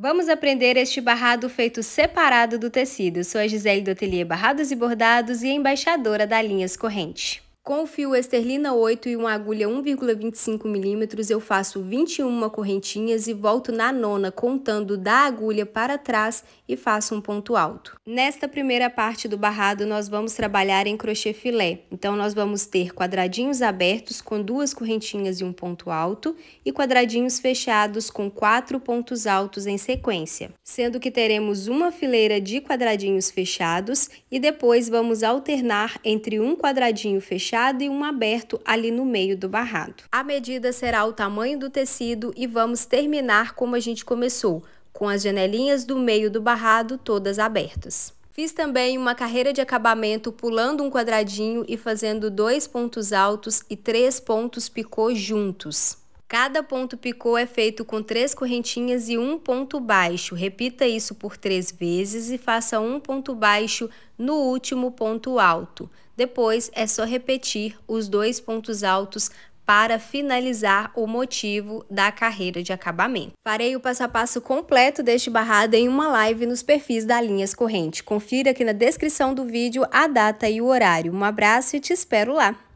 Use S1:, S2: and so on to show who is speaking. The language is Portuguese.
S1: Vamos aprender este barrado feito separado do tecido. Sou a Gisele do Ateliê Barrados e Bordados e embaixadora da Linhas Corrente. Com o fio esterlina 8 e uma agulha 1,25 mm, eu faço 21 correntinhas e volto na nona contando da agulha para trás e faço um ponto alto. Nesta primeira parte do barrado, nós vamos trabalhar em crochê filé. Então, nós vamos ter quadradinhos abertos com duas correntinhas e um ponto alto e quadradinhos fechados com quatro pontos altos em sequência, sendo que teremos uma fileira de quadradinhos fechados e depois vamos alternar entre um quadradinho fechado fechado e um aberto ali no meio do barrado. A medida será o tamanho do tecido e vamos terminar como a gente começou, com as janelinhas do meio do barrado todas abertas. Fiz também uma carreira de acabamento pulando um quadradinho e fazendo dois pontos altos e três pontos picô juntos. Cada ponto picô é feito com três correntinhas e um ponto baixo. Repita isso por três vezes e faça um ponto baixo no último ponto alto. Depois é só repetir os dois pontos altos para finalizar o motivo da carreira de acabamento. Farei o passo a passo completo deste barrado em uma live nos perfis da Linhas Corrente. Confira aqui na descrição do vídeo a data e o horário. Um abraço e te espero lá!